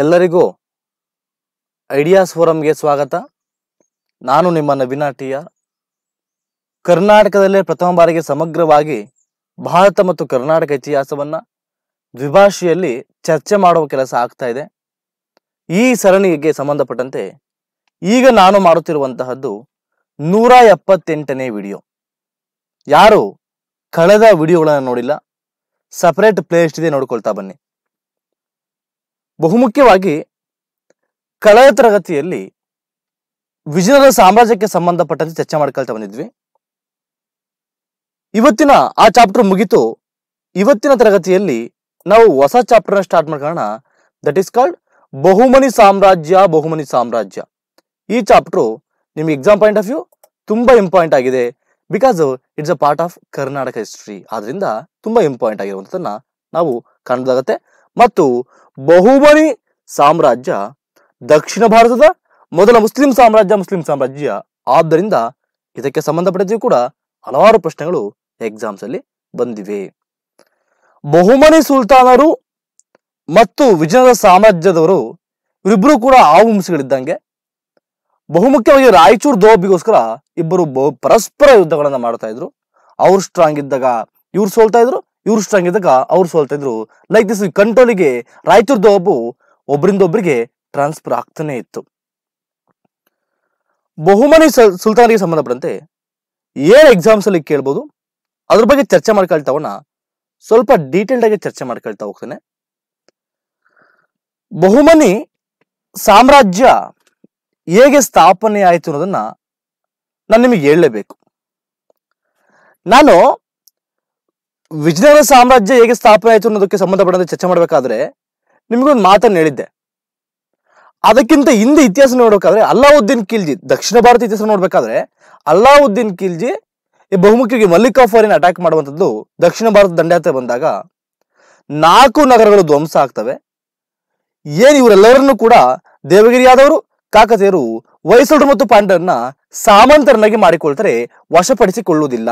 ಎಲ್ಲರಿಗೂ ಐಡಿಯಾಸ್ ಫೋರಂಗೆ ಸ್ವಾಗತ ನಾನು ನಿಮ್ಮ ನವೀನ ಟಿ ಕರ್ನಾಟಕದಲ್ಲೇ ಪ್ರಥಮ ಬಾರಿಗೆ ಸಮಗ್ರವಾಗಿ ಭಾರತ ಮತ್ತು ಕರ್ನಾಟಕ ಇತಿಹಾಸವನ್ನು ದ್ವಿಭಾಷೆಯಲ್ಲಿ ಚರ್ಚೆ ಮಾಡುವ ಕೆಲಸ ಆಗ್ತಾ ಇದೆ ಈ ಸರಣಿಗೆ ಸಂಬಂಧಪಟ್ಟಂತೆ ಈಗ ನಾನು ಮಾಡುತ್ತಿರುವಂತಹದ್ದು ನೂರ ಎಪ್ಪತ್ತೆಂಟನೇ ವಿಡಿಯೋ ಯಾರು ಕಳೆದ ವಿಡಿಯೋಗಳನ್ನು ನೋಡಿಲ್ಲ ಸಪ್ರೇಟ್ ಪ್ಲೇಲಿಸ್ಟ್ ಇದೆ ನೋಡ್ಕೊಳ್ತಾ ಬನ್ನಿ ಬಹುಮುಖ್ಯವಾಗಿ ಕಳೆದ ತರಗತಿಯಲ್ಲಿ ವಿಜಯನಗರ ಸಾಮ್ರಾಜ್ಯಕ್ಕೆ ಸಂಬಂಧಪಟ್ಟಂತೆ ಚರ್ಚೆ ಮಾಡ್ಕೊಳ್ತಾ ಬಂದಿದ್ವಿ ಇವತ್ತಿನ ಆ ಚಾಪ್ಟರ್ ಮುಗಿತು ಇವತ್ತಿನ ತರಗತಿಯಲ್ಲಿ ನಾವು ಹೊಸ ಚಾಪ್ಟರ್ನ ಸ್ಟಾರ್ಟ್ ಮಾಡ್ಕೊಳ್ಳೋಣ ದಟ್ ಈಸ್ ಕಾಲ್ಡ್ ಬಹುಮನಿ ಸಾಮ್ರಾಜ್ಯ ಬಹುಮನಿ ಸಾಮ್ರಾಜ್ಯ ಈ ಚಾಪ್ಟರ್ ನಿಮ್ಗೆ ಎಕ್ಸಾಮ್ ಪಾಯಿಂಟ್ ಆಫ್ ವ್ಯೂ ತುಂಬಾ ಇಂಪಾರ್ಟೆಂಟ್ ಆಗಿದೆ because it's a part of Karnataka history ಆದ್ರಿಂದ ತುಂಬಾ ಇಂಪಾರ್ಟೆಂಟ್ ಆಗಿರುವಂಥದ್ದನ್ನ ನಾವು ಕಾಣದಾಗತ್ತೆ ಮತ್ತು ಬಹುಮನಿ ಸಾಮ್ರಾಜ್ಯ ದಕ್ಷಿಣ ಭಾರತದ ಮೊದಲ ಮುಸ್ಲಿಂ ಸಾಮ್ರಾಜ್ಯ ಮುಸ್ಲಿಂ ಸಾಮ್ರಾಜ್ಯ ಆದ್ದರಿಂದ ಇದಕ್ಕೆ ಸಂಬಂಧಪಟ್ಟಿದ್ದು ಕೂಡ ಹಲವಾರು ಪ್ರಶ್ನೆಗಳು ಎಕ್ಸಾಮ್ಸ್ ಅಲ್ಲಿ ಬಂದಿವೆ ಬಹುಮನಿ ಸುಲ್ತಾನರು ಮತ್ತು ವಿಜಯನಗರ ಸಾಮ್ರಾಜ್ಯದವರು ಇವರಿಬ್ಬರು ಕೂಡ ಹುಂಸಗಳಿದ್ದಂಗೆ ಬಹುಮುಖ್ಯವಾಗಿ ರಾಯಚೂರು ದೋಬಿಗೋಸ್ಕರ ಇಬ್ಬರು ಪರಸ್ಪರ ಯುದ್ಧಗಳನ್ನ ಮಾಡ್ತಾ ಇದ್ರು ಅವ್ರು ಸ್ಟ್ರಾಂಗ್ ಇದ್ದಾಗ ಇವ್ರು ಸೋಲ್ತಾ ಇದ್ರು ಇವ್ರು ಸ್ಟ್ರಾಂಗ್ ಇದ್ದಾಗ ಅವ್ರು ಸೋಲ್ತಾ ಇದ್ರು ಲೈಕ್ ದಿಸ್ ಕಂಟ್ರೋಲಿಗೆ ರಾಯಚೂರ್ದ ಒಬ್ಬ ಒಬ್ಬರಿಂದ ಒಬ್ಬರಿಗೆ ಟ್ರಾನ್ಸ್ಫರ್ ಆಗ್ತಾನೆ ಇತ್ತು ಬಹುಮನಿ ಸುಲ್ತಾನಿಗೆ ಸಂಬಂಧಪಟ್ಟಂತೆ ಏನ್ ಎಕ್ಸಾಮ್ಸ್ ಅಲ್ಲಿ ಕೇಳ್ಬೋದು ಅದ್ರ ಬಗ್ಗೆ ಚರ್ಚೆ ಮಾಡ್ಕೊಳ್ತಾವನ್ನ ಸ್ವಲ್ಪ ಡೀಟೇಲ್ಡ್ ಆಗಿ ಚರ್ಚೆ ಮಾಡ್ಕೊಳ್ತಾ ಹೋಗ್ತಾನೆ ಬಹುಮನಿ ಸಾಮ್ರಾಜ್ಯ ಹೇಗೆ ಸ್ಥಾಪನೆ ಆಯ್ತು ಅನ್ನೋದನ್ನ ನಾನು ನಿಮಗೆ ಹೇಳಲೇಬೇಕು ನಾನು ವಿಜಯನಗರ ಸಾಮ್ರಾಜ್ಯ ಹೇಗೆ ಸ್ಥಾಪನೆ ಆಯಿತು ಅನ್ನೋದಕ್ಕೆ ಸಂಬಂಧಪಟ್ಟಂತೆ ಚರ್ಚೆ ಮಾಡಬೇಕಾದ್ರೆ ನಿಮಗೊಂದು ಮಾತನ್ನು ಹೇಳಿದ್ದೆ ಅದಕ್ಕಿಂತ ಹಿಂದೆ ಇತಿಹಾಸ ನೋಡಬೇಕಾದ್ರೆ ಅಲ್ಲಾವುದ್ದೀನ್ ಖಿಲ್ಜಿ ದಕ್ಷಿಣ ಭಾರತ ಇತಿಹಾಸ ನೋಡಬೇಕಾದ್ರೆ ಅಲ್ಲಾವುದ್ದೀನ್ ಖಿಲ್ಜಿ ಬಹುಮುಖವಾಗಿ ಮಲ್ಲಿಕ್ ಆಫರಿನ ಅಟ್ಯಾಕ್ ಮಾಡುವಂಥದ್ದು ದಕ್ಷಿಣ ಭಾರತ ದಂಡಯಾತ್ರೆ ಬಂದಾಗ ನಾಲ್ಕು ನಗರಗಳು ಧ್ವಂಸ ಆಗ್ತವೆ ಏನು ಇವರೆಲ್ಲರನ್ನೂ ಕೂಡ ದೇವಗಿರಿಯಾದವರು ಕಾಕತೆಯರು ವಯಸ್ಸುಡು ಮತ್ತು ಪಾಂಡವರನ್ನ ಸಾಮಂತರನ್ನಾಗಿ ಮಾಡಿಕೊಳ್ತಾರೆ ವಶಪಡಿಸಿಕೊಳ್ಳುವುದಿಲ್ಲ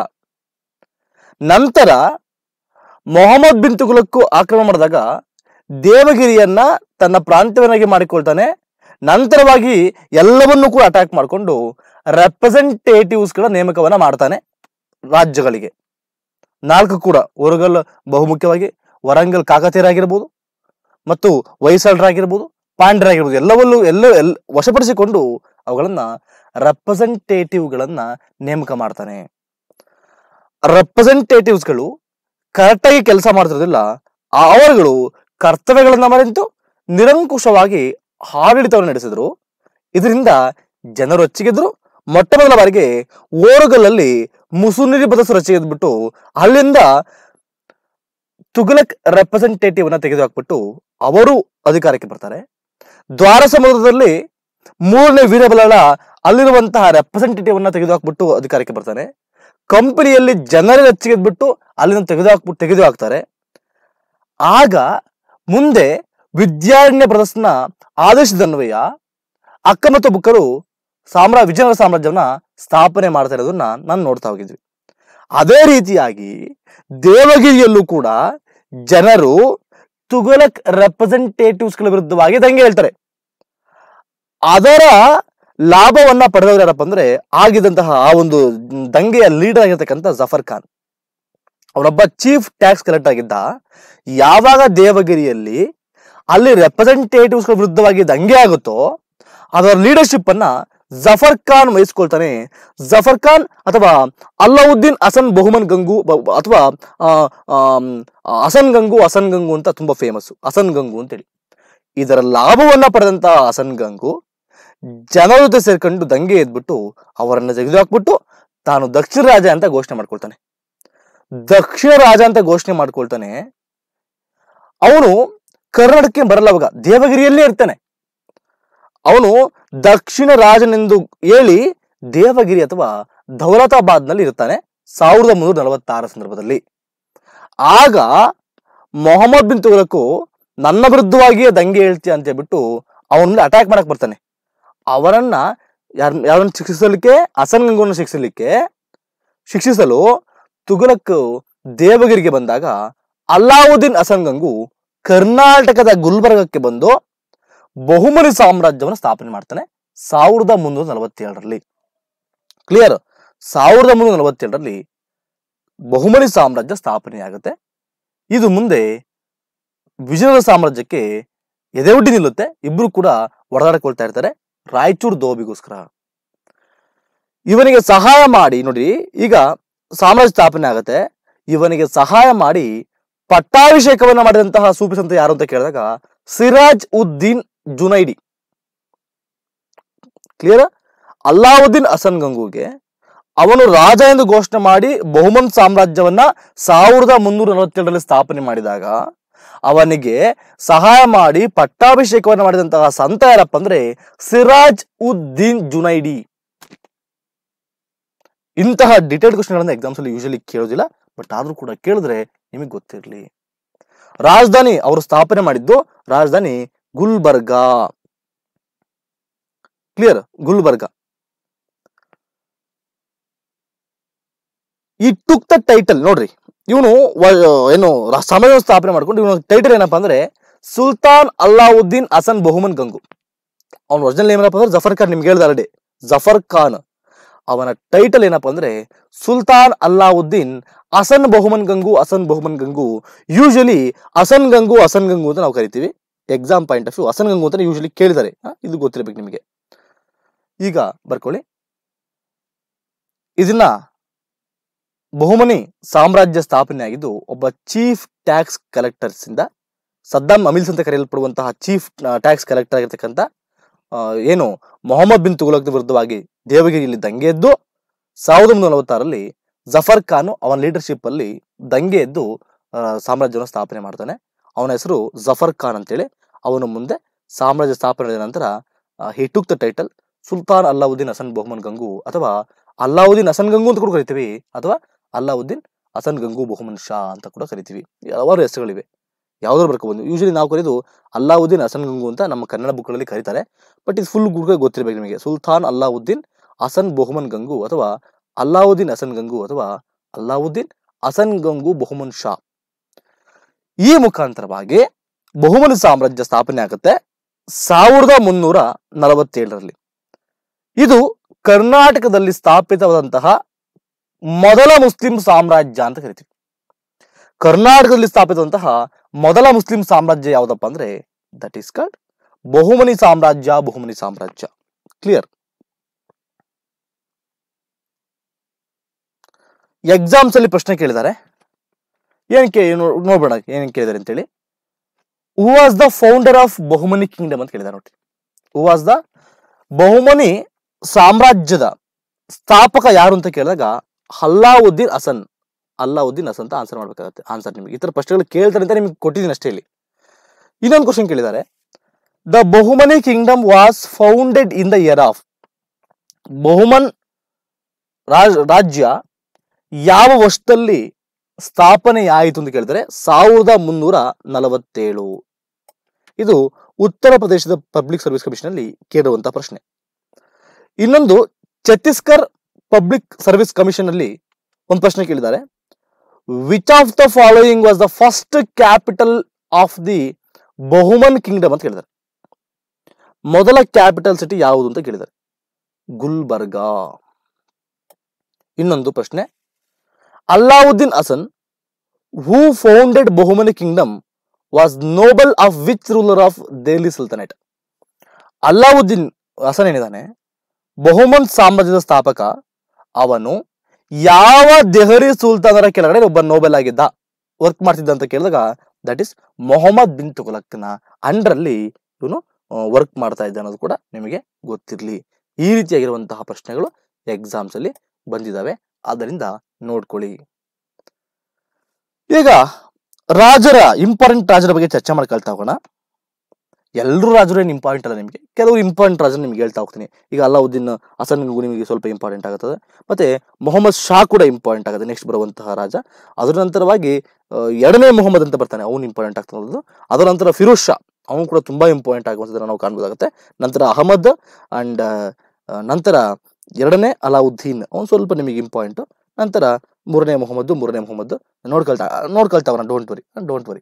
ನಂತರ ಮೊಹಮ್ಮದ್ ಬಿನ್ ತುಗುಲಕ್ಕು ಆಕ್ರಮಣ ಮಾಡಿದಾಗ ದೇವಗಿರಿಯನ್ನ ತನ್ನ ಪ್ರಾಂತ್ಯವನ್ನಾಗಿ ಮಾಡಿಕೊಳ್ತಾನೆ ನಂತರವಾಗಿ ಎಲ್ಲವನ್ನೂ ಕೂಡ ಅಟ್ಯಾಕ್ ಮಾಡಿಕೊಂಡು ರೆಪ್ರೆಸೆಂಟೇಟಿವ್ಸ್ಗಳ ನೇಮಕವನ್ನ ಮಾಡ್ತಾನೆ ರಾಜ್ಯಗಳಿಗೆ ನಾಲ್ಕು ಕೂಡ ಊರುಗಲ್ ಬಹುಮುಖ್ಯವಾಗಿ ವರಂಗಲ್ ಕಾಕತೀಯರಾಗಿರ್ಬೋದು ಮತ್ತು ಪಾಂಡ್ರ ಪಾಂಡ್ಯರಾಗಿರ್ಬೋದು ಎಲ್ಲವಲ್ಲೂ ಎಲ್ಲ ಎಲ್ ವಶಪಡಿಸಿಕೊಂಡು ಅವುಗಳನ್ನ ರೆಪ್ರೆಸೆಂಟೇಟಿವ್ಗಳನ್ನ ನೇಮಕ ಮಾಡ್ತಾನೆ ರೆಪ್ರೆಸೆಂಟೇಟಿವ್ಸ್ಗಳು ಕರೆಕ್ಟಾಗಿ ಕೆಲಸ ಮಾಡ್ತಿರೋದಿಲ್ಲ ಆ ಅವರುಗಳು ಕರ್ತವ್ಯಗಳನ್ನ ಮರೆತು ನಿರಂಕುಶವಾಗಿ ಆಡಳಿತವನ್ನು ನಡೆಸಿದ್ರು ಇದರಿಂದ ಜನರು ಹೆಚ್ಚಿಗೆದ್ರು ಮೊಟ್ಟ ಮೊದಲ ಬಾರಿಗೆ ಓರುಗಲ್ಲಲ್ಲಿ ಮುಸುನಿರಿ ಬದಸು ರಚಿಗೆದ್ಬಿಟ್ಟು ಅಲ್ಲಿಂದ ತುಘಲಕ್ ರೆಪ್ರೆಸೆಂಟೇಟಿವ್ ಅನ್ನ ತೆಗೆದುಹಾಕ್ಬಿಟ್ಟು ಅವರು ಅಧಿಕಾರಕ್ಕೆ ಬರ್ತಾರೆ ದ್ವಾರ ಸಮುದ್ರದಲ್ಲಿ ಮೂರನೇ ವೀರಬಲ ಅಲ್ಲಿರುವಂತಹ ರೆಪ್ರೆಸೆಂಟೇಟಿವ್ ಅನ್ನ ತೆಗೆದುಹಾಕ್ಬಿಟ್ಟು ಅಧಿಕಾರಕ್ಕೆ ಬರ್ತಾನೆ ಕಂಪನಿಯಲ್ಲಿ ಜನರೇ ಬಿಟ್ಟು ಅಲ್ಲಿಂದ ತೆಗೆದು ತೆಗೆದು ಹಾಕ್ತಾರೆ ಆಗ ಮುಂದೆ ವಿದ್ಯಾರಣ್ಯ ಪ್ರದರ್ಶನ ಆದೇಶದನ್ವಯ ಮತ್ತು ಬುಕ್ಕರು ಸಾಮ್ರಾ ವಿಜಯನಗರ ಸಾಮ್ರಾಜ್ಯವನ್ನ ಸ್ಥಾಪನೆ ಮಾಡ್ತಾ ಇರೋದನ್ನ ನಾನು ನೋಡ್ತಾ ಹೋಗಿದ್ವಿ ಅದೇ ರೀತಿಯಾಗಿ ದೇವಗಿರಿಯಲ್ಲೂ ಕೂಡ ಜನರು ತುಗಲಕ್ ರೆಪ್ರೆಸೆಂಟೇಟಿವ್ಸ್ಗಳ ವಿರುದ್ಧವಾಗಿ ದಂಗೆ ಹೇಳ್ತಾರೆ ಅದರ ಲಾಭವನ್ನ ಪಡೆದವ್ರು ಯಾರಪ್ಪ ಅಂದ್ರೆ ಆಗಿದಂತಹ ಆ ಒಂದು ದಂಗೆಯ ಲೀಡರ್ ಆಗಿರ್ತಕ್ಕಂಥ ಜಫರ್ ಖಾನ್ ಅವರೊಬ್ಬ ಚೀಫ್ ಟ್ಯಾಕ್ಸ್ ಕಲೆಕ್ಟರ್ ಆಗಿದ್ದ ಯಾವಾಗ ದೇವಗಿರಿಯಲ್ಲಿ ಅಲ್ಲಿ ರೆಪ್ರೆಸೆಂಟೇಟಿವ್ಸ್ ವಿರುದ್ಧವಾಗಿ ದಂಗೆ ಆಗುತ್ತೋ ಅದರ ಲೀಡರ್ಶಿಪ್ ಅನ್ನ ಜಫರ್ ಖಾನ್ ವಹಿಸ್ಕೊಳ್ತಾನೆ ಜಫರ್ ಖಾನ್ ಅಥವಾ ಅಲ್ಲಾವುದ್ದೀನ್ ಹಸನ್ ಬಹುಮನ್ ಗಂಗು ಅಥವಾ ಹಸನ್ ಗಂಗು ಹಸನ್ ಗಂಗು ಅಂತ ತುಂಬಾ ಫೇಮಸ್ ಹಸನ್ ಗಂಗು ಅಂತೇಳಿ ಇದರ ಲಾಭವನ್ನ ಪಡೆದಂತಹ ಹಸನ್ ಗಂಗು ಜನರ ಜೊತೆ ಸೇರ್ಕೊಂಡು ದಂಗೆ ಎದ್ಬಿಟ್ಟು ಅವರನ್ನು ತೆಗೆದುಹಾಕ್ಬಿಟ್ಟು ತಾನು ದಕ್ಷಿಣ ರಾಜ ಅಂತ ಘೋಷಣೆ ಮಾಡ್ಕೊಳ್ತಾನೆ ದಕ್ಷಿಣ ರಾಜ ಅಂತ ಘೋಷಣೆ ಮಾಡ್ಕೊಳ್ತಾನೆ ಅವನು ಕರ್ನಾಟಕಕ್ಕೆ ಬರಲವಾಗ ದೇವಗಿರಿಯಲ್ಲೇ ಇರ್ತಾನೆ ಅವನು ದಕ್ಷಿಣ ರಾಜನೆಂದು ಹೇಳಿ ದೇವಗಿರಿ ಅಥವಾ ದೌಲತಾಬಾದ್ ನಲ್ಲಿ ಇರ್ತಾನೆ ಸಾವಿರದ ಮುನ್ನೂರ ನಲವತ್ತಾರ ಸಂದರ್ಭದಲ್ಲಿ ಆಗ ಮೊಹಮ್ಮದ್ ಬಿನ್ ತುಗಲಕ್ಕು ನನ್ನ ವಿರುದ್ಧವಾಗಿಯೇ ದಂಗೆ ಹೇಳ್ತೀಯ ಅಂತ ಹೇಳ್ಬಿಟ್ಟು ಅವನ ಅಟ್ಯಾಕ್ ಮಾಡಕ್ ಬರ್ತಾನೆ ಅವರನ್ನ ಯಾರ ಯಾರನ್ನು ಶಿಕ್ಷಿಸಲಿಕ್ಕೆ ಅಸನ್ಗಂಗವನ್ನು ಶಿಕ್ಷಿಸಲಿಕ್ಕೆ ಶಿಕ್ಷಿಸಲು ತುಘಲಕ್ ದೇವಗಿರಿಗೆ ಬಂದಾಗ ಅಲ್ಲಾವುದ್ದೀನ್ ಅಸನ್ಗಂಗು ಕರ್ನಾಟಕದ ಗುಲ್ಬರ್ಗಕ್ಕೆ ಬಂದು ಬಹುಮನಿ ಸಾಮ್ರಾಜ್ಯವನ್ನು ಸ್ಥಾಪನೆ ಮಾಡ್ತಾನೆ ಸಾವಿರದ ಮುನ್ನೂರ ನಲವತ್ತೇಳರಲ್ಲಿ ಕ್ಲಿಯರ್ ಸಾವಿರದ ಮುನ್ನೂರ ನಲವತ್ತೇಳರಲ್ಲಿ ಬಹುಮನಿ ಸಾಮ್ರಾಜ್ಯ ಸ್ಥಾಪನೆಯಾಗುತ್ತೆ ಇದು ಮುಂದೆ ವಿಜಯನಗರ ಸಾಮ್ರಾಜ್ಯಕ್ಕೆ ಎದೆ ಒಡ್ಡಿ ನಿಲ್ಲುತ್ತೆ ಇಬ್ರು ಕೂಡ ಒಡೆದಾಡಿಕೊಳ್ತಾ ಇರ್ತಾರೆ ರಾಯಚೂರು ದೋಬಿಗೋಸ್ಕರ ಇವನಿಗೆ ಸಹಾಯ ಮಾಡಿ ನೋಡಿ ಈಗ ಸಾಮ್ರಾಜ್ಯ ಸ್ಥಾಪನೆ ಆಗತ್ತೆ ಇವನಿಗೆ ಸಹಾಯ ಮಾಡಿ ಪಟ್ಟಾಭಿಷೇಕವನ್ನು ಮಾಡಿದಂತಹ ಸೂಪಿಸಂತ ಯಾರು ಅಂತ ಕೇಳಿದಾಗ ಸಿರಾಜ್ ಉದ್ದೀನ್ ಜುನೈಡಿ ಕ್ಲಿಯರ್ ಅಲ್ಲಾವುದ್ದೀನ್ ಹಸನ್ ಗಂಗೂಗೆ ಅವನು ರಾಜ ಎಂದು ಘೋಷಣೆ ಮಾಡಿ ಬಹುಮನ್ ಸಾಮ್ರಾಜ್ಯವನ್ನ ಸಾವಿರದ ಮುನ್ನೂರ ನಲವತ್ತೆರಡರಲ್ಲಿ ಸ್ಥಾಪನೆ ಮಾಡಿದಾಗ ಅವನಿಗೆ ಸಹಾಯ ಮಾಡಿ ಪಟ್ಟಾಭಿಷೇಕವನ್ನು ಮಾಡಿದಂತಹ ಸಂತ ಯಾರಪ್ಪ ಅಂದ್ರೆ ಸಿರಾಜ್ ಉದ್ದೀನ್ ಜುನೈಡಿ ಇಂತಹ ಡಿಟೇಲ್ಡ್ ಕ್ವಶನ್ಗಳನ್ನು ಎಕ್ಸಾಮ್ಸ್ ಅಲ್ಲಿ ಯೂಶಲಿ ಕೇಳೋದಿಲ್ಲ ಬಟ್ ಆದ್ರೂ ಕೂಡ ಕೇಳಿದ್ರೆ ನಿಮಗೆ ಗೊತ್ತಿರಲಿ ರಾಜಧಾನಿ ಅವರು ಸ್ಥಾಪನೆ ಮಾಡಿದ್ದು ರಾಜಧಾನಿ ಗುಲ್ಬರ್ಗ ಕ್ಲಿಯರ್ ಗುಲ್ಬರ್ಗ ಈ ಟುಕ್ ದ ಟೈಟಲ್ ನೋಡ್ರಿ ಇವನು ಏನು ಸಮಾಜ ಸ್ಥಾಪನೆ ಮಾಡ್ಕೊಂಡು ಇವನು ಟೈಟಲ್ ಏನಪ್ಪಾ ಅಂದ್ರೆ ಸುಲ್ತಾನ್ ಅಲ್ಲಾವುದ್ದೀನ್ ಹಸನ್ ಬಹುಮನ್ ಗಂಗು ಅವನ ಒರಿಜಿನಲ್ ಏನಪ್ಪ ಅಂದ್ರೆ ಜಫರ್ ಖಾನ್ ನಿಮ್ಗೆ ಹೇಳ್ದ ಆಲ್ರೆಡಿ ಜಫರ್ ಖಾನ್ ಅವನ ಟೈಟಲ್ ಏನಪ್ಪಾ ಅಂದ್ರೆ ಸುಲ್ತಾನ್ ಅಲ್ಲಾವುದ್ದೀನ್ ಹಸನ್ ಬಹುಮನ್ ಗಂಗು ಹಸನ್ ಬಹುಮನ್ ಗಂಗು ಯೂಶಲಿ ಹಸನ್ ಗಂಗು ಹಸನ್ ಗಂಗು ಅಂತ ನಾವು ಕರಿತೀವಿ exam point of view Hasan Gangu ಅಂತ ಯೂಶಲಿ ಕೇಳಿದ್ದಾರೆ ಇದು ಗೊತ್ತಿರಬೇಕು ನಿಮಗೆ ಈಗ ಬರ್ಕೊಳ್ಳಿ ಇದನ್ನ ಬಹುಮನಿ ಸಾಮ್ರಾಜ್ಯ ಸ್ಥಾಪನೆ ಆಗಿದ್ದು ಒಬ್ಬ ಚೀಫ್ ಟ್ಯಾಕ್ಸ್ ಕಲೆಕ್ಟರ್ಸ್ ಇಂದ ಸದ್ದಾಂ ಅಮಿಲ್ಸ್ ಅಂತ ಕರೆಯಲ್ಪಡುವಂತಹ ಚೀಫ್ ಟ್ಯಾಕ್ಸ್ ಕಲೆಕ್ಟರ್ ಆಗಿರ್ತಕ್ಕಂಥ ಏನು ಮೊಹಮ್ಮದ್ ಬಿನ್ ತುಗುಲಕ್ ವಿರುದ್ಧವಾಗಿ ದೇವಗಿರಿಯಲ್ಲಿ ದಂಗೆ ಎದ್ದು ಸಾವಿರದ ಒಂಬೈನೂರ ನಲವತ್ತಾರಲ್ಲಿ ಜಫರ್ ಖಾನ್ ಅವನ ಲೀಡರ್ಶಿಪ್ ಅಲ್ಲಿ ದಂಗೆ ಎದ್ದು ಸಾಮ್ರಾಜ್ಯವನ್ನು ಸ್ಥಾಪನೆ ಮಾಡ್ತಾನೆ ಅವನ ಹೆಸರು ಜಫರ್ ಖಾನ್ ಅಂತೇಳಿ ಅವನು ಮುಂದೆ ಸಾಮ್ರಾಜ್ಯ ಸ್ಥಾಪನೆ ನಂತರ he took the title Sultan Alauddin Hasan Bahman Gangu ಅಥವಾ ಅಲ್ಲಾವುದ್ದೀನ್ ಹಸನ್ ಗಂಗು ಅಂತ ಕೂಡ ಕರಿತೀವಿ ಅಥವಾ ಅಲ್ಲಾವುದ್ದೀನ್ ಹಸನ್ ಗಂಗು ಬಹುಮನ್ ಶಾ ಅಂತ ಕೂಡ ಕರಿತೀವಿ ಹಲವಾರು ಹೆಸರುಗಳಿವೆ ಯಾವ್ದಾರು ಬರ್ಕೋಬಹುದು ಯೂಶಲಿ ನಾವು ಕರೆಯೋದು ಅಲ್ಲಾವುದ್ದೀನ್ ಹಸನ್ ಗಂಗು ಅಂತ ನಮ್ಮ ಕನ್ನಡ ಬುಕ್ಗಳಲ್ಲಿ ಕರೀತಾರೆ ಬಟ್ ಇದು ಫುಲ್ ಗುರುಗೆ ಗೊತ್ತಿರಬೇಕು ನಿಮಗೆ ಸುಲ್ತಾನ್ ಅಲ್ಲಾವುದ್ದೀನ್ ಹಸನ್ ಬಹುಮನ್ ಗಂಗು ಅಥವಾ ಅಲ್ಲಾವುದ್ದೀನ್ ಹಸನ್ ಗಂಗು ಅಥವಾ ಅಲ್ಲಾವುದ್ದೀನ್ ಹಸನ್ ಗಂಗು ಬಹುಮನ್ ಶಾ ಈ ಮುಖಾಂತರವಾಗಿ ಬಹುಮನ್ ಸಾಮ್ರಾಜ್ಯ ಸ್ಥಾಪನೆ ಆಗುತ್ತೆ ಸಾವಿರದ ಮುನ್ನೂರ ನಲವತ್ತೇಳರಲ್ಲಿ ಇದು ಕರ್ನಾಟಕದಲ್ಲಿ ಸ್ಥಾಪಿತವಾದಂತಹ ಮೊದಲ ಮುಸ್ಲಿಂ ಸಾಮ್ರಾಜ್ಯ ಅಂತ ಕರಿತೀವಿ ಕರ್ನಾಟಕದಲ್ಲಿ ಸ್ಥಾಪಿತವಂತಹ ಮೊದಲ ಮುಸ್ಲಿಂ ಸಾಮ್ರಾಜ್ಯ ಯಾವುದಪ್ಪ ಅಂದ್ರೆ ದಟ್ ಈಸ್ ಕಾಲ್ಡ್ ಬಹುಮನಿ ಸಾಮ್ರಾಜ್ಯ ಬಹುಮನಿ ಸಾಮ್ರಾಜ್ಯ ಕ್ಲಿಯರ್ ಎಕ್ಸಾಮ್ಸ್ ಅಲ್ಲಿ ಪ್ರಶ್ನೆ ಕೇಳಿದ್ದಾರೆ ಏನಕ್ಕೆ ನೋಡ್ಬೇಡ ಏನ್ ಕೇಳಿದ್ದಾರೆ ಅಂತೇಳಿ who was the founder of Bahmani kingdom ಅಂತ ಕೇಳಿದ್ದಾರೆ ನೋಡಿ ಹೂ ವಾಸ್ ದ ಬಹುಮನಿ ಸಾಮ್ರಾಜ್ಯದ ಸ್ಥಾಪಕ ಯಾರು ಅಂತ ಕೇಳಿದಾಗ ಅಲ್ಲಾವುದ್ದೀನ್ ಹಸನ್ ಅಲ್ಲಾವುದ್ದೀನ್ ಹಸನ್ ಅಂತ ಆನ್ಸರ್ ಮಾಡಬೇಕಾಗುತ್ತೆ ಆನ್ಸರ್ ನಿಮಗೆ ಈ ತರ ಪ್ರಶ್ನೆಗಳು ಕೇಳ್ತಾರೆ ಅಂತ ನಿಮಗೆ ಕೊಟ್ಟಿದ್ದೀನಿ ಅಷ್ಟೇ ಇಲ್ಲಿ ಇನ್ನೊಂದು ಕ್ವಶನ್ ಕೇಳಿದ್ದಾರೆ the Bahmani kingdom was founded in the year of Bahman ರಾಜ್ಯ ಯಾವ ವರ್ಷದಲ್ಲಿ ಸ್ಥಾಪನೆ ಆಯಿತು ಅಂತ ಕೇಳಿದರೆ ಸಾವಿರದ ಮುನ್ನೂರ ನಲವತ್ತೇಳು ಇದು ಉತ್ತರ ಪ್ರದೇಶದ ಪಬ್ಲಿಕ್ ಸರ್ವಿಸ್ ಕಮಿಷನ್ ಅಲ್ಲಿ ಕೇಳುವಂತಹ ಪ್ರಶ್ನೆ ಇನ್ನೊಂದು ಛತ್ತೀಸ್ಗರ್ ಪಬ್ಲಿಕ್ ಸರ್ವಿಸ್ ಕಮಿಷನ್ ಅಲ್ಲಿ ಒಂದು ಪ್ರಶ್ನೆ ಕೇಳಿದ್ದಾರೆ which of the following was the first capital of the Bahman kingdom ಅಂತ ಕೇಳಿದ್ದಾರೆ ಮೊದಲ ಕ್ಯಾಪಿಟಲ್ ಸಿಟಿ ಯಾವುದು ಅಂತ ಕೇಳಿದ್ದಾರೆ ಗುಲ್ಬರ್ಗ ಇನ್ನೊಂದು ಪ್ರಶ್ನೆ Alauddin Hasan who founded Bahman kingdom was noble of which ruler of Delhi sultanate Alauddin Hasan ಏನಿದ್ದಾನೆ ಬಹುಮನ್ ಸಾಮ್ರಾಜ್ಯದ ಸ್ಥಾಪಕ ಅವನು ಯಾವ ದೆಹರಿ ಸುಲ್ತಾನರ ಕೆಳಗಡೆ ಒಬ್ಬ ನೋಬೆಲ್ ಆಗಿದ್ದ ವರ್ಕ್ ಮಾಡ್ತಿದ್ದ ಅಂತ ಕೇಳಿದಾಗ ದಟ್ ಇಸ್ ಮೊಹಮ್ಮದ್ ಬಿನ್ ತುಗಲಕ್ನ ಅಂಡ್ರಲ್ಲಿ ಇವನು ವರ್ಕ್ ಮಾಡ್ತಾ ಇದ್ದ ಅನ್ನೋದು ಕೂಡ ನಿಮಗೆ ಗೊತ್ತಿರಲಿ ಈ ರೀತಿಯಾಗಿರುವಂತಹ ಪ್ರಶ್ನೆಗಳು ಎಕ್ಸಾಮ್ಸ್ ಅಲ್ಲಿ ಬಂದಿದ್ದಾವೆ ಆದ್ದರಿಂದ ನೋಡ್ಕೊಳ್ಳಿ ಈಗ ರಾಜರ ಇಂಪಾರ್ಟೆಂಟ್ ರಾಜರ ಬಗ್ಗೆ ಚರ್ಚೆ ಮಾಡ್ಕೊಳ್ತಾ ಹೋಗೋಣ ಎಲ್ಲರೂ ರಾಜರು ಏನು ಇಂಪಾರ್ಟೆಂಟ್ ಅಲ್ಲ ನಿಮಗೆ ಕೆಲವರು ಇಂಪಾರ್ಟೆಂಟ್ ರಾಜರು ನಿಮ್ಗೆ ಹೇಳ್ತಾ ಹೋಗ್ತೀನಿ ಈಗ ಅಲಾವುದ್ದೀನ್ ಹಸನ್ಗೂ ನಿಮಗೆ ಸ್ವಲ್ಪ ಇಂಪಾರ್ಟೆಂಟ್ ಆಗುತ್ತದೆ ಮತ್ತು ಮೊಹಮ್ಮದ್ ಶಾ ಕೂಡ ಇಂಪಾರ್ಟೆಂಟ್ ಆಗುತ್ತೆ ನೆಕ್ಸ್ಟ್ ಬರುವಂತಹ ರಾಜ ಅದರ ನಂತರವಾಗಿ ಎರಡನೇ ಮೊಹಮ್ಮದ್ ಅಂತ ಬರ್ತಾನೆ ಅವನು ಇಂಪಾರ್ಟೆಂಟ್ ಆಗ್ತದ್ದು ಅದರ ನಂತರ ಫಿರೋಜ್ ಶಾ ಅವನು ಕೂಡ ತುಂಬ ಇಂಪಾರ್ಟೆಂಟ್ ಆಗುವಂಥದ್ದನ್ನು ನಾವು ಕಾಣ್ಬೋದಾಗುತ್ತೆ ನಂತರ ಅಹಮದ್ ಆ್ಯಂಡ್ ನಂತರ ಎರಡನೇ ಅಲಾವುದ್ದೀನ್ ಅವನು ಸ್ವಲ್ಪ ನಿಮಗೆ ಇಂಪಾರ್ಟೆಂಟು ನಂತರ ಮೂರನೇ ಮೊಹಮ್ಮದ್ದು ಮೂರನೇ ಮೊಹಮ್ಮದ್ ನೋಡ್ಕೊಳ್ತಾ ನೋಡ್ಕೊಳ್ತಾವ್ರ ಡೋಂಟ್ ವರಿ ಡೋಂಟ್ ವರಿ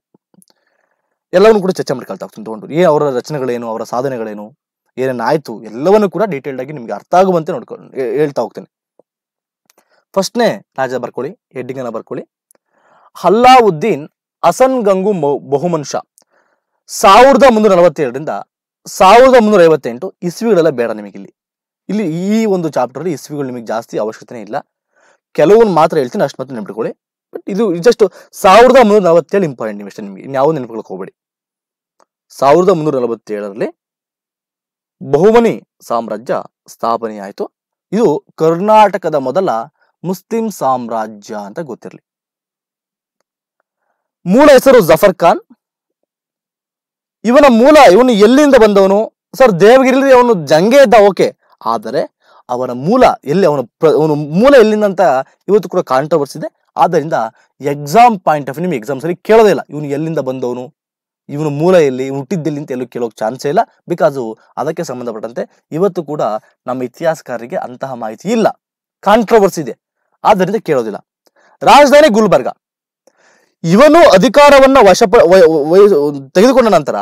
ಎಲ್ಲವನ್ನು ಕೂಡ ಚರ್ಚೆ ಮಾಡ್ಕೊಳ್ತಾ ಹೋಗ್ತೀನಿ ತೊಗೊಂಡು ಏ ಅವರ ರಚನೆಗಳೇನು ಅವರ ಸಾಧನೆಗಳೇನು ಏನೇನಾಯ್ತು ಎಲ್ಲವನ್ನು ಕೂಡ ಡೀಟೇಲ್ಡ್ ಆಗಿ ನಿಮಗೆ ಅರ್ಥ ಆಗುವಂತೆ ನೋಡ್ಕೊಂಡು ಹೇಳ್ತಾ ಹೋಗ್ತೇನೆ ಫಸ್ಟ್ನೇ ರಾಜ ಬರ್ಕೊಳ್ಳಿ ಹೆಡ್ಡಿಂಗ್ ಅನ್ನ ಬರ್ಕೊಳ್ಳಿ ಹಲ್ಲಾವುದ್ದೀನ್ ಹಸನ್ ಗಂಗು ಬಹುಮನುಷ ಸಾವಿರದ ಮುನ್ನೂರ ನಲವತ್ತೆರಡರಿಂದ ಸಾವಿರದ ಮುನ್ನೂರ ಐವತ್ತೆಂಟು ಇಸ್ವಿಗಳೆಲ್ಲ ಬೇಡ ನಿಮಗೆ ಇಲ್ಲಿ ಇಲ್ಲಿ ಈ ಒಂದು ಚಾಪ್ಟರ್ ಇಸ್ವಿಗಳು ನಿಮಗೆ ಜಾಸ್ತಿ ಅವಶ್ಯಕತೆ ಇಲ್ಲ ಕೆಲವೊಂದು ಮಾತ್ರ ಹೇಳ್ತೀನಿ ಅಷ್ಟು ಮಾತ್ರ ನೆನಪಿಟ್ಕೊಳ್ಳಿ ಬಟ್ ಇದು ಜಸ್ಟ್ ಸಾವಿರದ ಮುನ್ನೂರ ನಲವತ್ತೇಳು ಇಂಪಾರ್ಟೆಂಟ್ ನಿಮಿಷ ನಿಮಗೆ ಇನ್ಯಾವ ನೆನಪು ಹೋಗಬೇಡಿ ಸಾವಿರದ ಮುನ್ನೂರ ನಲವತ್ತೇಳರಲ್ಲಿ ಬಹುಮನಿ ಸಾಮ್ರಾಜ್ಯ ಸ್ಥಾಪನೆಯಾಯಿತು ಇದು ಕರ್ನಾಟಕದ ಮೊದಲ ಮುಸ್ಲಿಂ ಸಾಮ್ರಾಜ್ಯ ಅಂತ ಗೊತ್ತಿರಲಿ ಮೂಲ ಹೆಸರು ಜಫರ್ ಖಾನ್ ಇವನ ಮೂಲ ಇವನು ಎಲ್ಲಿಂದ ಬಂದವನು ಸರ್ ದೇವಗಿರಿ ಅವನು ಜಂಗೆ ಇದ್ದ ಓಕೆ ಆದರೆ ಅವನ ಮೂಲ ಎಲ್ಲಿ ಅವನ ಅವನು ಮೂಲ ಎಲ್ಲಿಂದ ಅಂತ ಇವತ್ತು ಕೂಡ ಕಾಣ್ತಾ ಇದೆ ಆದ್ದರಿಂದ ಎಕ್ಸಾಮ್ ಪಾಯಿಂಟ್ ಆಫ್ ನಿಮ್ಗೆ ಎಕ್ಸಾಮ್ ಕೇಳೋದೇ ಇಲ್ಲ ಇವನು ಎಲ್ಲಿಂದ ಬಂದವನು ಇವನು ಮೂಲ ಎಲ್ಲಿ ಹುಟ್ಟಿದ್ದೆಲ್ಲಿ ಅಂತ ಎಲ್ಲೂ ಕೇಳೋಕೆ ಚಾನ್ಸೇ ಇಲ್ಲ ಬಿಕಾಸು ಅದಕ್ಕೆ ಸಂಬಂಧಪಟ್ಟಂತೆ ಇವತ್ತು ಕೂಡ ನಮ್ಮ ಇತಿಹಾಸಕಾರರಿಗೆ ಅಂತಹ ಮಾಹಿತಿ ಇಲ್ಲ ಕಾಂಟ್ರವರ್ಸಿ ಇದೆ ಆದ್ದರಿಂದ ಕೇಳೋದಿಲ್ಲ ರಾಜಧಾನಿ ಗುಲ್ಬರ್ಗ ಇವನು ಅಧಿಕಾರವನ್ನ ವಶಪ ತೆಗೆದುಕೊಂಡ ನಂತರ